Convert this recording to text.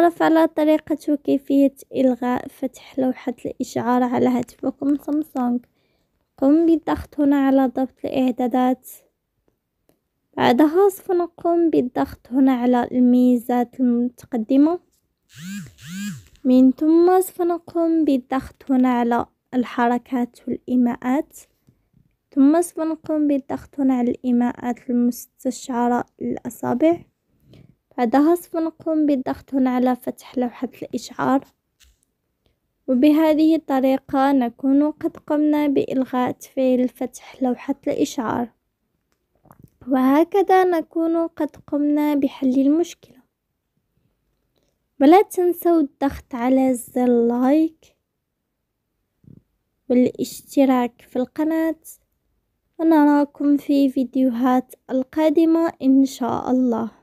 نتعرف على طريقة وكيفية إلغاء فتح لوحة الإشعار على هاتفكم سامسونج، قم بالضغط هنا على ضبط الإعدادات، بعدها سوف نقوم بالضغط هنا على الميزات المتقدمة، من ثم سوف نقوم بالضغط هنا على الحركات والإيماءات، ثم سوف نقوم بالضغط هنا على الإيماءات المستشعرة للأصابع. بعدها سوف نقوم بالضغط هنا على فتح لوحة الإشعار وبهذه الطريقة نكون قد قمنا بإلغاء تفعيل فتح لوحة الإشعار وهكذا نكون قد قمنا بحل المشكلة ولا تنسوا الضغط على زر لايك والاشتراك في القناة ونراكم في فيديوهات القادمة إن شاء الله